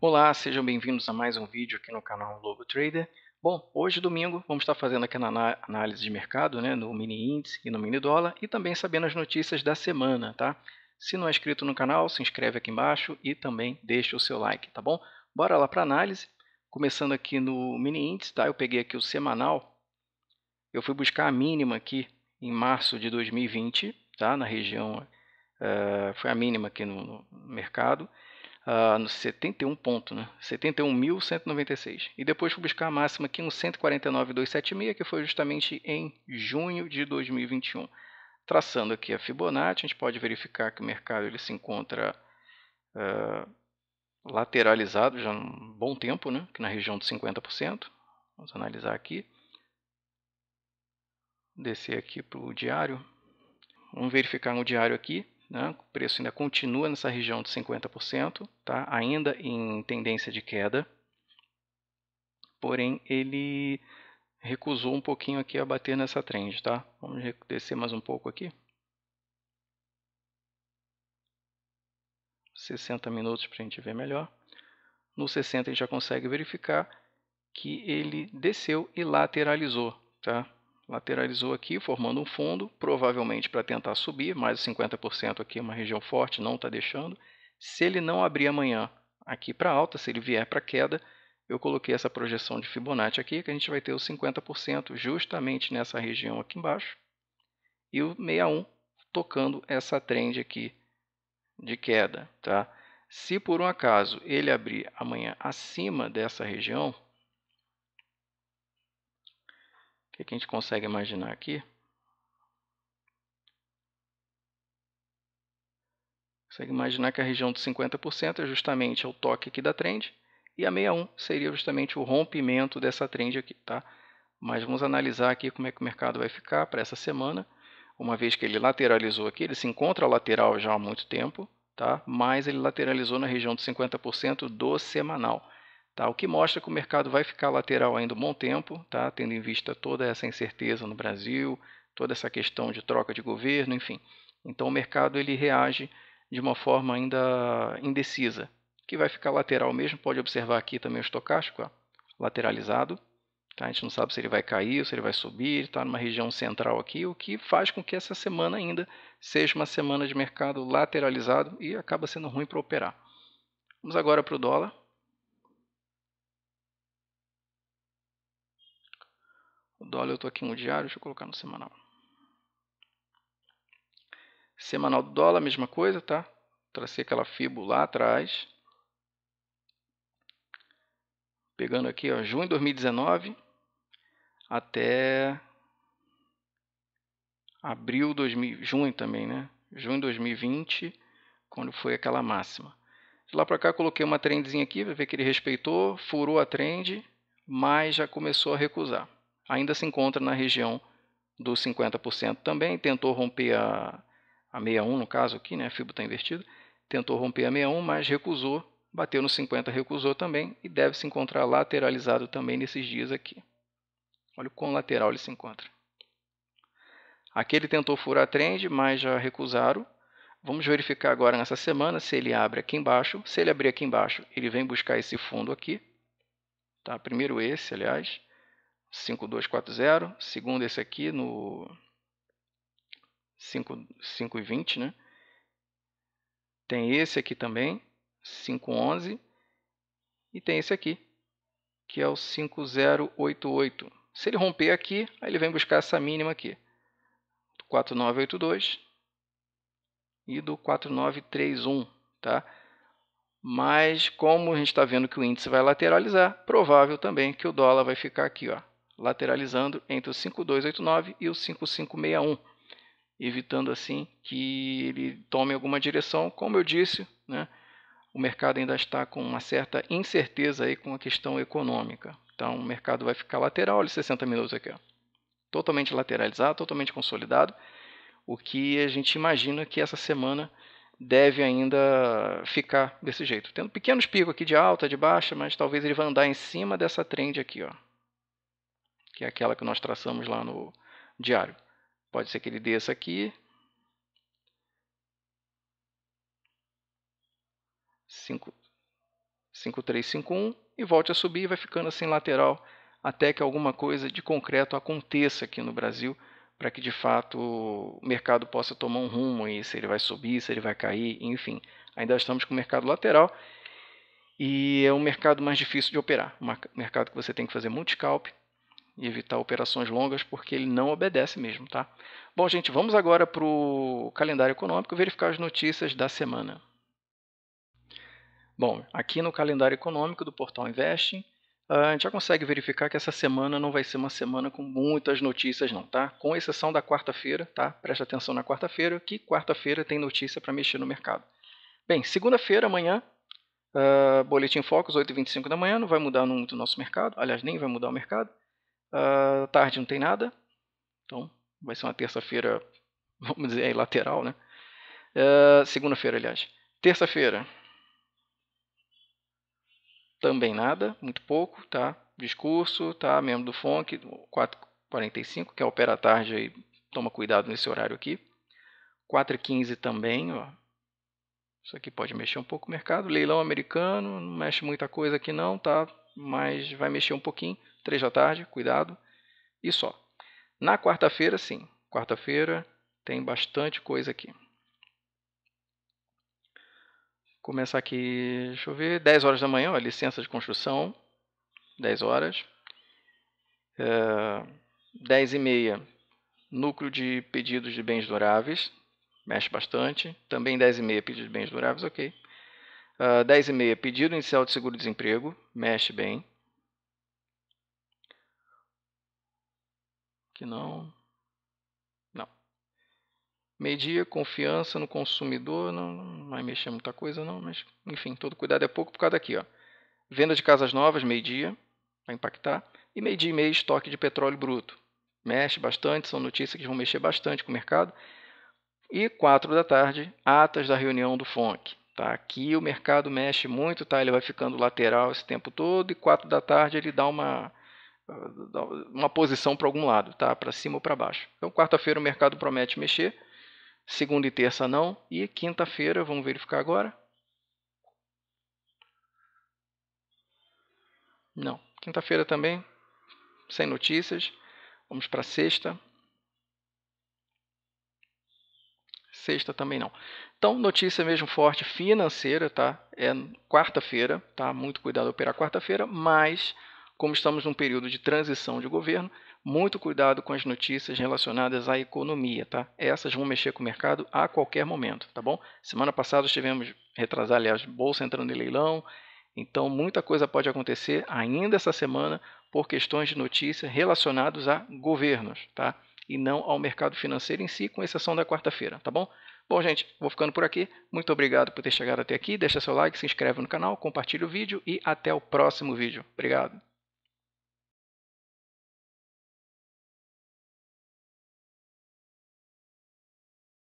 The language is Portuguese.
Olá, sejam bem-vindos a mais um vídeo aqui no canal Lobo Trader. Bom, hoje domingo vamos estar fazendo aqui na análise de mercado, né, no mini índice e no mini dólar e também sabendo as notícias da semana, tá? Se não é inscrito no canal, se inscreve aqui embaixo e também deixa o seu like, tá bom? Bora lá para análise. Começando aqui no mini índice, tá? Eu peguei aqui o semanal. Eu fui buscar a mínima aqui em março de 2020, tá? Na região uh, foi a mínima aqui no, no mercado uh, no 71 ponto, né? 71.196. E depois fui buscar a máxima aqui no 149.276, que foi justamente em junho de 2021. Traçando aqui a Fibonacci, a gente pode verificar que o mercado ele se encontra uh, lateralizado já há um bom tempo, né? Aqui na região de 50%. Vamos analisar aqui. Descer aqui para o diário. Vamos verificar no diário aqui né? o preço ainda continua nessa região de 50%, tá? ainda em tendência de queda, porém ele recusou um pouquinho aqui a bater nessa trend. Tá? Vamos descer mais um pouco aqui. 60 minutos para a gente ver melhor. No 60 a gente já consegue verificar que ele desceu e lateralizou, tá? lateralizou aqui, formando um fundo, provavelmente para tentar subir, mais 50% aqui, uma região forte, não está deixando. Se ele não abrir amanhã aqui para alta, se ele vier para queda, eu coloquei essa projeção de Fibonacci aqui, que a gente vai ter os 50% justamente nessa região aqui embaixo, e o 61 tocando essa trend aqui de queda. Tá? Se por um acaso ele abrir amanhã acima dessa região, que, que a gente consegue imaginar aqui? Consegue imaginar que a região de 50% é justamente o toque aqui da trend e a 61 seria justamente o rompimento dessa trend aqui, tá? Mas vamos analisar aqui como é que o mercado vai ficar para essa semana, uma vez que ele lateralizou aqui, ele se encontra lateral já há muito tempo, tá? Mas ele lateralizou na região de 50% do semanal. Tá? O que mostra que o mercado vai ficar lateral ainda um bom tempo, tá? tendo em vista toda essa incerteza no Brasil, toda essa questão de troca de governo, enfim. Então o mercado ele reage de uma forma ainda indecisa, que vai ficar lateral mesmo. Pode observar aqui também o estocástico, ó, lateralizado. Tá? A gente não sabe se ele vai cair, se ele vai subir, está numa região central aqui, o que faz com que essa semana ainda seja uma semana de mercado lateralizado e acaba sendo ruim para operar. Vamos agora para o dólar. O dólar eu estou aqui no diário, deixa eu colocar no semanal. Semanal do dólar, mesma coisa, tá? Tracei aquela FIBO lá atrás. Pegando aqui, ó, junho de 2019 até abril 2000, junho também, né? Junho de 2020, quando foi aquela máxima. De lá para cá coloquei uma trendzinha aqui, vai ver que ele respeitou, furou a trend, mas já começou a recusar ainda se encontra na região dos 50% também, tentou romper a, a 61, no caso aqui, né, a FIBO está invertida, tentou romper a 61, mas recusou, bateu no 50, recusou também, e deve se encontrar lateralizado também nesses dias aqui. Olha o quão lateral ele se encontra. Aqui ele tentou furar a trend, mas já recusaram. Vamos verificar agora nessa semana se ele abre aqui embaixo. Se ele abrir aqui embaixo, ele vem buscar esse fundo aqui. Tá? Primeiro esse, aliás. 5240, segundo esse aqui no 5, 520, né? Tem esse aqui também, 511, e tem esse aqui, que é o 5088. Se ele romper aqui, aí ele vem buscar essa mínima aqui, do 4982 e do 4931, tá? Mas como a gente está vendo que o índice vai lateralizar, provável também que o dólar vai ficar aqui, ó, lateralizando entre o 5289 e o 5561, evitando assim que ele tome alguma direção. Como eu disse, né, o mercado ainda está com uma certa incerteza aí com a questão econômica. Então o mercado vai ficar lateral, olha 60 minutos aqui, ó. totalmente lateralizado, totalmente consolidado, o que a gente imagina que essa semana deve ainda ficar desse jeito, tendo pequenos picos aqui de alta, de baixa, mas talvez ele vá andar em cima dessa trend aqui, ó, que é aquela que nós traçamos lá no diário. Pode ser que ele desça aqui. 5351 e volte a subir e vai ficando assim lateral até que alguma coisa de concreto aconteça aqui no Brasil para que de fato o mercado possa tomar um rumo e se ele vai subir, se ele vai cair, enfim. Ainda estamos com o mercado lateral e é um mercado mais difícil de operar, um mercado que você tem que fazer multi scalp, e evitar operações longas, porque ele não obedece mesmo, tá? Bom, gente, vamos agora para o calendário econômico verificar as notícias da semana. Bom, aqui no calendário econômico do Portal Investing, ah, a gente já consegue verificar que essa semana não vai ser uma semana com muitas notícias não, tá? Com exceção da quarta-feira, tá? Presta atenção na quarta-feira, que quarta-feira tem notícia para mexer no mercado. Bem, segunda-feira, amanhã, uh, Boletim Focus, 8h25 da manhã, não vai mudar muito o nosso mercado, aliás, nem vai mudar o mercado. Uh, tarde não tem nada. Então vai ser uma terça-feira, vamos dizer, lateral, né? Uh, Segunda-feira, aliás. Terça-feira. Também nada, muito pouco, tá? Discurso, tá? Membro do FONC, 4h45, que é opera à tarde aí. Toma cuidado nesse horário aqui. 4h15 também, ó. Isso aqui pode mexer um pouco o mercado. Leilão americano, não mexe muita coisa aqui não, tá? Mas vai mexer um pouquinho três da tarde, cuidado, e só. Na quarta-feira, sim. Quarta-feira tem bastante coisa aqui. Começar aqui, deixa eu ver, 10 horas da manhã, ó, licença de construção, 10 horas. É, 10 e meia, núcleo de pedidos de bens duráveis, mexe bastante. Também 10 e meia, pedido de bens duráveis, ok. Uh, ah, 10 e meia, pedido inicial de seguro-desemprego, mexe bem. que não. Não. Medir confiança no consumidor, não, não vai mexer muita coisa não, mas enfim, todo cuidado é pouco por causa daqui, ó. Venda de casas novas, meio-dia, vai impactar. E meio-dia e meio, estoque de petróleo bruto. Mexe bastante, são notícias que vão mexer bastante com o mercado. E quatro da tarde, atas da reunião do FONC. Tá? Aqui o mercado mexe muito, tá? ele vai ficando lateral esse tempo todo. E quatro da tarde ele dá uma uma posição para algum lado, tá? Para cima ou para baixo. Então, quarta-feira o mercado promete mexer, segunda e terça não, e quinta-feira, vamos verificar agora. Não. Quinta-feira também sem notícias. Vamos para sexta. Sexta também não. Então, notícia mesmo forte financeira, tá? É quarta-feira, tá? Muito cuidado operar quarta-feira, mas como estamos num período de transição de governo, muito cuidado com as notícias relacionadas à economia, tá? Essas vão mexer com o mercado a qualquer momento, tá bom? Semana passada tivemos retrasar, aliás, bolsa entrando em leilão, então muita coisa pode acontecer ainda essa semana por questões de notícias relacionadas a governos, tá? E não ao mercado financeiro em si, com exceção da quarta-feira, tá bom? Bom, gente, vou ficando por aqui. Muito obrigado por ter chegado até aqui. Deixa seu like, se inscreve no canal, compartilha o vídeo e até o próximo vídeo. Obrigado.